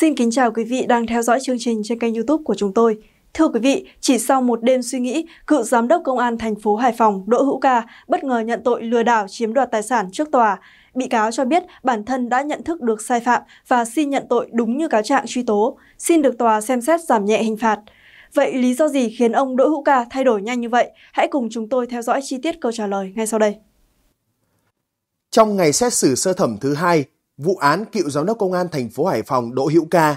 Xin kính chào quý vị đang theo dõi chương trình trên kênh YouTube của chúng tôi. Thưa quý vị, chỉ sau một đêm suy nghĩ, cựu giám đốc công an thành phố Hải Phòng Đỗ Hữu Ca bất ngờ nhận tội lừa đảo chiếm đoạt tài sản trước tòa. Bị cáo cho biết bản thân đã nhận thức được sai phạm và xin nhận tội đúng như cáo trạng truy tố, xin được tòa xem xét giảm nhẹ hình phạt. Vậy lý do gì khiến ông Đỗ Hữu Ca thay đổi nhanh như vậy? Hãy cùng chúng tôi theo dõi chi tiết câu trả lời ngay sau đây. Trong ngày xét xử sơ thẩm thứ hai, vụ án cựu giám đốc công an thành phố Hải Phòng Đỗ Hữu Ca.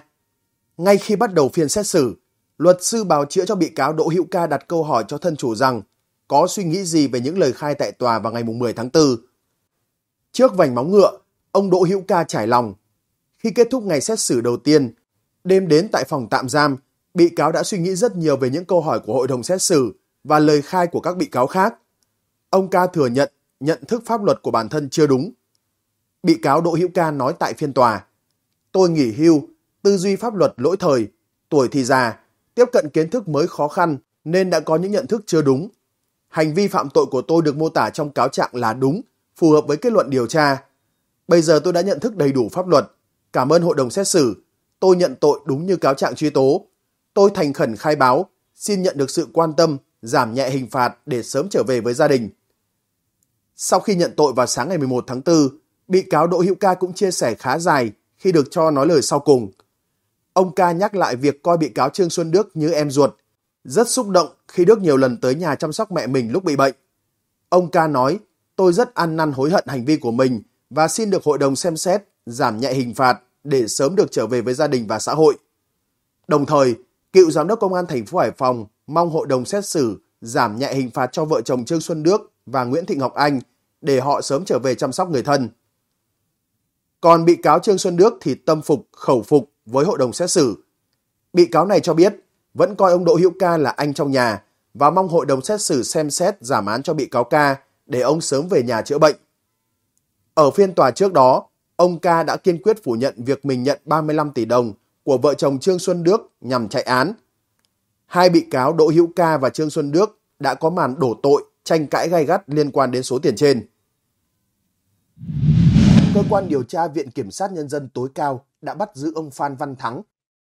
Ngay khi bắt đầu phiên xét xử, luật sư bào chữa cho bị cáo Đỗ Hữu Ca đặt câu hỏi cho thân chủ rằng có suy nghĩ gì về những lời khai tại tòa vào ngày 10 tháng 4. Trước vành móng ngựa, ông Đỗ Hữu Ca trải lòng. Khi kết thúc ngày xét xử đầu tiên, đêm đến tại phòng tạm giam, bị cáo đã suy nghĩ rất nhiều về những câu hỏi của hội đồng xét xử và lời khai của các bị cáo khác. Ông Ca thừa nhận nhận thức pháp luật của bản thân chưa đúng, Bị cáo Đỗ Hữu Ca nói tại phiên tòa, tôi nghỉ hưu, tư duy pháp luật lỗi thời, tuổi thì già, tiếp cận kiến thức mới khó khăn nên đã có những nhận thức chưa đúng. Hành vi phạm tội của tôi được mô tả trong cáo trạng là đúng, phù hợp với kết luận điều tra. Bây giờ tôi đã nhận thức đầy đủ pháp luật. Cảm ơn hội đồng xét xử. Tôi nhận tội đúng như cáo trạng truy tố. Tôi thành khẩn khai báo, xin nhận được sự quan tâm, giảm nhẹ hình phạt để sớm trở về với gia đình. Sau khi nhận tội vào sáng ngày 11 tháng 4, Bị cáo Đỗ Hữu Ca cũng chia sẻ khá dài khi được cho nói lời sau cùng. Ông Ca nhắc lại việc coi bị cáo Trương Xuân Đức như em ruột. Rất xúc động khi Đức nhiều lần tới nhà chăm sóc mẹ mình lúc bị bệnh. Ông Ca nói, tôi rất ăn năn hối hận hành vi của mình và xin được hội đồng xem xét, giảm nhẹ hình phạt để sớm được trở về với gia đình và xã hội. Đồng thời, cựu giám đốc công an thành phố Hải Phòng mong hội đồng xét xử giảm nhẹ hình phạt cho vợ chồng Trương Xuân Đức và Nguyễn Thị Ngọc Anh để họ sớm trở về chăm sóc người thân. Còn bị cáo Trương Xuân Đức thì tâm phục, khẩu phục với hội đồng xét xử. Bị cáo này cho biết vẫn coi ông Đỗ Hữu Ca là anh trong nhà và mong hội đồng xét xử xem xét giảm án cho bị cáo Ca để ông sớm về nhà chữa bệnh. Ở phiên tòa trước đó, ông Ca đã kiên quyết phủ nhận việc mình nhận 35 tỷ đồng của vợ chồng Trương Xuân Đức nhằm chạy án. Hai bị cáo Đỗ Hữu Ca và Trương Xuân Đức đã có màn đổ tội, tranh cãi gay gắt liên quan đến số tiền trên. Cơ quan điều tra Viện Kiểm sát Nhân dân tối cao đã bắt giữ ông Phan Văn Thắng,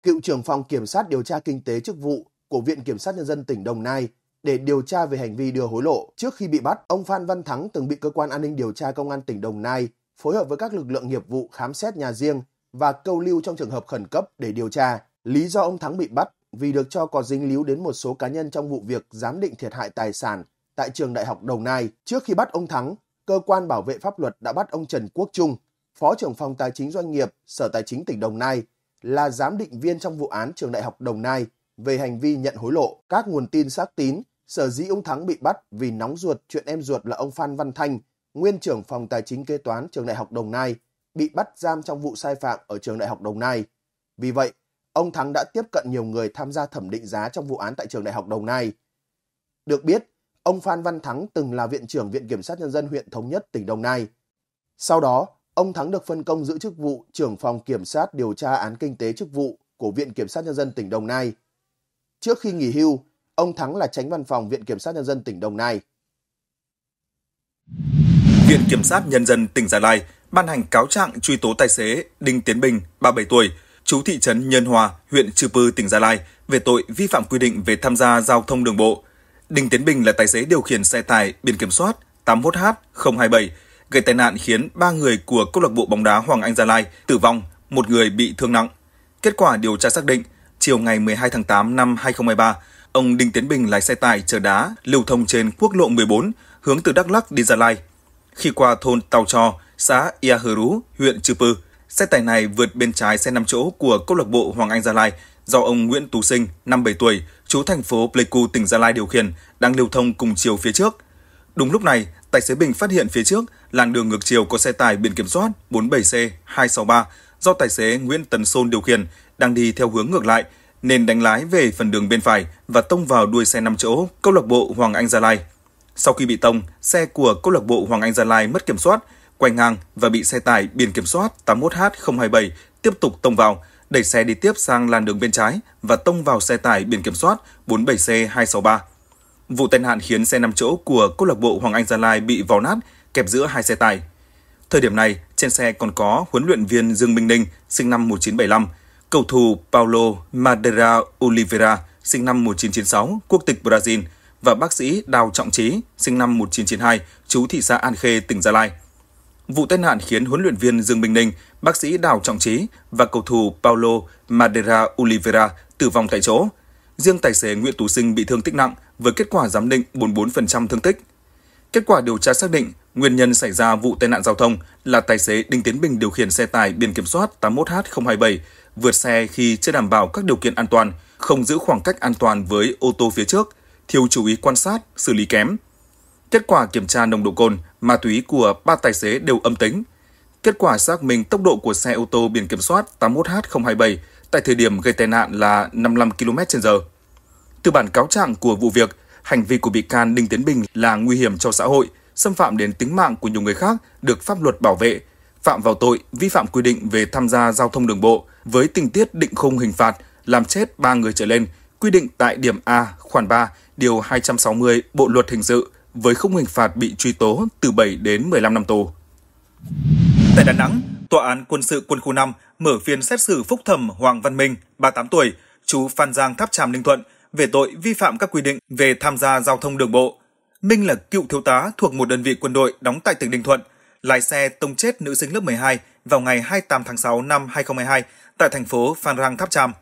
cựu trưởng phòng Kiểm sát điều tra kinh tế chức vụ của Viện Kiểm sát Nhân dân tỉnh Đồng Nai để điều tra về hành vi đưa hối lộ. Trước khi bị bắt, ông Phan Văn Thắng từng bị cơ quan an ninh điều tra công an tỉnh Đồng Nai phối hợp với các lực lượng nghiệp vụ khám xét nhà riêng và câu lưu trong trường hợp khẩn cấp để điều tra. Lý do ông Thắng bị bắt vì được cho có dính líu đến một số cá nhân trong vụ việc giám định thiệt hại tài sản tại trường Đại học Đồng Nai. Trước khi bắt ông Thắng, cơ quan bảo vệ pháp luật đã bắt ông Trần Quốc Trung, Phó trưởng phòng Tài chính Doanh nghiệp Sở Tài chính tỉnh Đồng Nai, là giám định viên trong vụ án trường Đại học Đồng Nai về hành vi nhận hối lộ. Các nguồn tin xác tín, sở dĩ ông Thắng bị bắt vì nóng ruột chuyện em ruột là ông Phan Văn Thanh, nguyên trưởng phòng Tài chính kế toán trường Đại học Đồng Nai, bị bắt giam trong vụ sai phạm ở trường Đại học Đồng Nai. Vì vậy, ông Thắng đã tiếp cận nhiều người tham gia thẩm định giá trong vụ án tại trường Đại học Đồng Nai. Được biết, ông Phan Văn Thắng từng là Viện trưởng Viện Kiểm sát Nhân dân huyện Thống Nhất, tỉnh Đồng Nai. Sau đó, ông Thắng được phân công giữ chức vụ trưởng phòng kiểm sát điều tra án kinh tế chức vụ của Viện Kiểm sát Nhân dân tỉnh Đồng Nai. Trước khi nghỉ hưu, ông Thắng là tránh văn phòng Viện Kiểm sát Nhân dân tỉnh Đồng Nai. Viện Kiểm sát Nhân dân tỉnh Gia Lai ban hành cáo trạng truy tố tài xế Đinh Tiến Bình, 37 tuổi, chú thị trấn Nhân Hòa, huyện Trư Pư, tỉnh Gia Lai về tội vi phạm quy định về tham gia giao thông đường bộ Đinh Tiến Bình là tài xế điều khiển xe tải biển kiểm soát 81H027 gây tai nạn khiến 3 người của câu lạc bộ bóng đá Hoàng Anh Gia Lai tử vong, một người bị thương nặng. Kết quả điều tra xác định, chiều ngày 12 tháng 8 năm 2023, ông Đinh Tiến Bình lái xe tải chở đá lưu thông trên quốc lộ 14 hướng từ Đắk Lắk đi Gia Lai. Khi qua thôn Tàu Trò, xã Ia Hờ Rú, huyện Chư Pư, xe tải này vượt bên trái xe 5 chỗ của câu lạc bộ Hoàng Anh Gia Lai do ông Nguyễn Tú Sinh, 57 tuổi, chú thành phố Pleiku, tỉnh Gia Lai điều khiển, đang lưu thông cùng chiều phía trước. Đúng lúc này, tài xế Bình phát hiện phía trước làn đường ngược chiều có xe tải biển kiểm soát 47C263 do tài xế Nguyễn Tấn Sôn điều khiển đang đi theo hướng ngược lại nên đánh lái về phần đường bên phải và tông vào đuôi xe 5 chỗ câu lạc bộ Hoàng Anh Gia Lai. Sau khi bị tông, xe của câu lạc bộ Hoàng Anh Gia Lai mất kiểm soát, quay ngang và bị xe tải biển kiểm soát 81H027 tiếp tục tông vào, đẩy xe đi tiếp sang làn đường bên trái và tông vào xe tải biển kiểm soát 47C263. Vụ tai nạn khiến xe 5 chỗ của câu lạc bộ Hoàng Anh Gia Lai bị vò nát, kẹp giữa hai xe tải. Thời điểm này, trên xe còn có huấn luyện viên Dương Minh Ninh, sinh năm 1975, cầu thủ Paulo Madeira Oliveira, sinh năm 1996, quốc tịch Brazil, và bác sĩ Đào Trọng Trí, sinh năm 1992, chú thị xã An Khê, tỉnh Gia Lai. Vụ tai nạn khiến huấn luyện viên Dương Minh Ninh, bác sĩ Đào Trọng Trí và cầu thủ Paulo Madeira Oliveira tử vong tại chỗ. Riêng tài xế Nguyễn Tú Sinh bị thương tích nặng với kết quả giám định 44% thương tích. Kết quả điều tra xác định, nguyên nhân xảy ra vụ tai nạn giao thông là tài xế Đinh Tiến Bình điều khiển xe tải biển kiểm soát 81H027 vượt xe khi chưa đảm bảo các điều kiện an toàn, không giữ khoảng cách an toàn với ô tô phía trước, thiếu chú ý quan sát, xử lý kém, Kết quả kiểm tra nồng độ cồn, ma túy của ba tài xế đều âm tính. Kết quả xác minh tốc độ của xe ô tô biển kiểm soát 81H027 tại thời điểm gây tai nạn là 55 km/h. Từ bản cáo trạng của vụ việc, hành vi của bị can Đinh Tiến Bình là nguy hiểm cho xã hội, xâm phạm đến tính mạng của nhiều người khác được pháp luật bảo vệ, phạm vào tội vi phạm quy định về tham gia giao thông đường bộ với tình tiết định khung hình phạt làm chết 3 người trở lên, quy định tại điểm A khoản 3 điều 260 Bộ luật hình sự với khung hình phạt bị truy tố từ 7 đến 15 năm tù. Tại Đà Nẵng, Tòa án Quân sự Quân khu 5 mở phiên xét xử phúc thẩm Hoàng Văn Minh, 38 tuổi, chú Phan Giang Tháp Tràm Ninh Thuận về tội vi phạm các quy định về tham gia giao thông đường bộ. Minh là cựu thiếu tá thuộc một đơn vị quân đội đóng tại tỉnh Ninh Thuận, lái xe tông chết nữ sinh lớp 12 vào ngày 28 tháng 6 năm 2022 tại thành phố Phan Rang Tháp Tràm.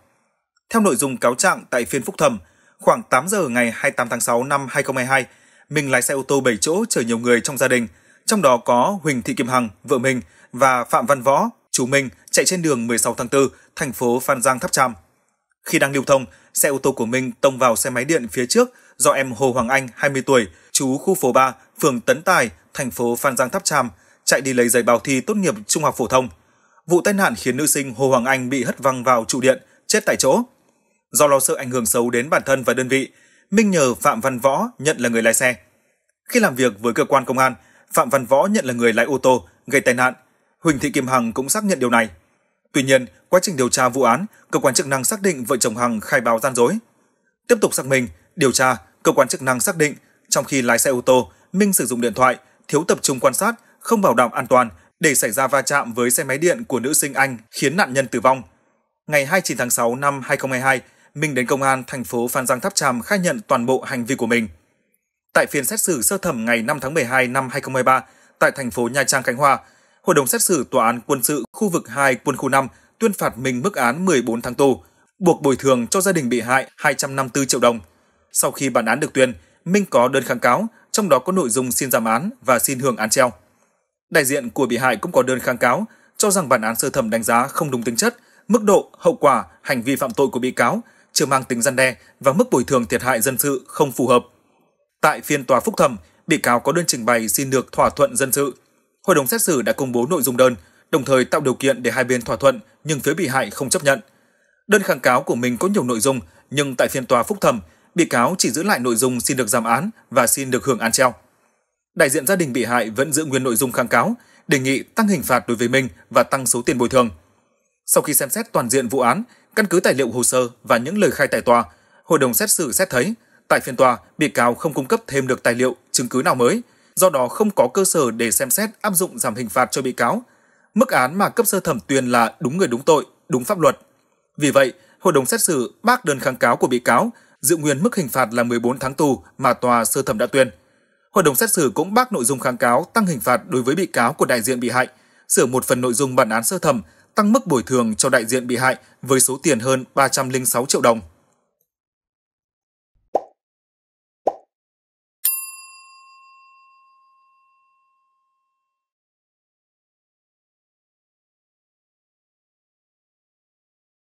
Theo nội dung cáo trạng tại phiên phúc thẩm, khoảng 8 giờ ngày 28 tháng 6 năm 2022, mình lái xe ô tô 7 chỗ chở nhiều người trong gia đình, trong đó có Huỳnh Thị Kim Hằng, vợ mình và Phạm Văn Võ, chú mình chạy trên đường 16 tháng 4, thành phố Phan Giang Tháp Tràm. Khi đang lưu thông, xe ô tô của mình tông vào xe máy điện phía trước do em Hồ Hoàng Anh, 20 tuổi, chú khu phố 3, phường Tấn Tài, thành phố Phan Giang Tháp Tràm, chạy đi lấy giấy báo thi tốt nghiệp trung học phổ thông. Vụ tai nạn khiến nữ sinh Hồ Hoàng Anh bị hất văng vào trụ điện, chết tại chỗ. Do lo sợ ảnh hưởng xấu đến bản thân và đơn vị, Minh nhờ Phạm Văn Võ nhận là người lái xe. Khi làm việc với cơ quan công an, Phạm Văn Võ nhận là người lái ô tô gây tai nạn. Huỳnh Thị Kim Hằng cũng xác nhận điều này. Tuy nhiên, quá trình điều tra vụ án, cơ quan chức năng xác định vợ chồng Hằng khai báo gian dối. Tiếp tục xác minh, điều tra, cơ quan chức năng xác định trong khi lái xe ô tô, Minh sử dụng điện thoại, thiếu tập trung quan sát, không bảo đảm an toàn để xảy ra va chạm với xe máy điện của nữ sinh Anh khiến nạn nhân tử vong. Ngày 29 tháng 6 năm 2022, Minh đến công an thành phố Phan Giang Tháp Tràm khai nhận toàn bộ hành vi của mình. Tại phiên xét xử sơ thẩm ngày 5 tháng 12 năm 2023 tại thành phố Nha Trang, Khánh Hòa, Hội đồng xét xử Tòa án Quân sự khu vực 2 quân khu 5 tuyên phạt Minh mức án 14 tháng tù, buộc bồi thường cho gia đình bị hại 254 triệu đồng. Sau khi bản án được tuyên, Minh có đơn kháng cáo, trong đó có nội dung xin giảm án và xin hưởng án treo. Đại diện của bị hại cũng có đơn kháng cáo, cho rằng bản án sơ thẩm đánh giá không đúng tính chất, mức độ, hậu quả, hành vi phạm tội của bị cáo chưa mang tính gian đe và mức bồi thường thiệt hại dân sự không phù hợp. Tại phiên tòa phúc thẩm, bị cáo có đơn trình bày xin được thỏa thuận dân sự. Hội đồng xét xử đã công bố nội dung đơn, đồng thời tạo điều kiện để hai bên thỏa thuận, nhưng phía bị hại không chấp nhận. Đơn kháng cáo của mình có nhiều nội dung, nhưng tại phiên tòa phúc thẩm, bị cáo chỉ giữ lại nội dung xin được giảm án và xin được hưởng án treo. Đại diện gia đình bị hại vẫn giữ nguyên nội dung kháng cáo, đề nghị tăng hình phạt đối với mình và tăng số tiền bồi thường. Sau khi xem xét toàn diện vụ án, Căn cứ tài liệu hồ sơ và những lời khai tại tòa, hội đồng xét xử xét thấy, tại phiên tòa, bị cáo không cung cấp thêm được tài liệu, chứng cứ nào mới, do đó không có cơ sở để xem xét áp dụng giảm hình phạt cho bị cáo. Mức án mà cấp sơ thẩm tuyên là đúng người đúng tội, đúng pháp luật. Vì vậy, hội đồng xét xử bác đơn kháng cáo của bị cáo, giữ nguyên mức hình phạt là 14 tháng tù mà tòa sơ thẩm đã tuyên. Hội đồng xét xử cũng bác nội dung kháng cáo tăng hình phạt đối với bị cáo của đại diện bị hại, sửa một phần nội dung bản án sơ thẩm tăng mức bồi thường cho đại diện bị hại với số tiền hơn 306 triệu đồng.